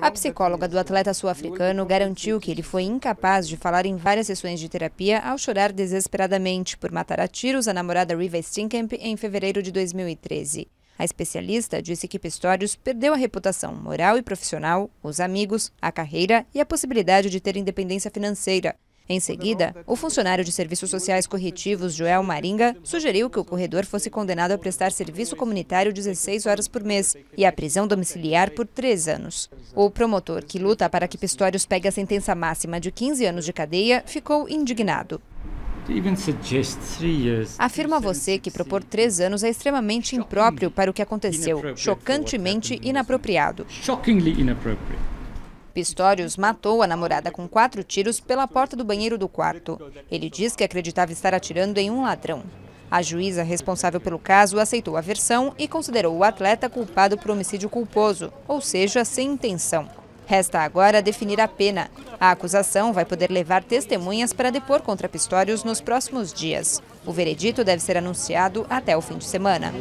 A psicóloga do atleta sul-africano garantiu que ele foi incapaz de falar em várias sessões de terapia ao chorar desesperadamente por matar a tiros a namorada Riva Steenkamp em fevereiro de 2013. A especialista disse que Pistorius perdeu a reputação moral e profissional, os amigos, a carreira e a possibilidade de ter independência financeira, em seguida, o funcionário de Serviços Sociais Corretivos, Joel Maringa, sugeriu que o corredor fosse condenado a prestar serviço comunitário 16 horas por mês e à prisão domiciliar por três anos. O promotor, que luta para que Pistórios pegue a sentença máxima de 15 anos de cadeia, ficou indignado. Afirmo a você que propor três anos é extremamente impróprio para o que aconteceu, chocantemente inapropriado. Pistórios matou a namorada com quatro tiros pela porta do banheiro do quarto. Ele diz que acreditava estar atirando em um ladrão. A juíza responsável pelo caso aceitou a versão e considerou o atleta culpado por homicídio culposo, ou seja, sem intenção. Resta agora definir a pena. A acusação vai poder levar testemunhas para depor contra Pistórios nos próximos dias. O veredito deve ser anunciado até o fim de semana.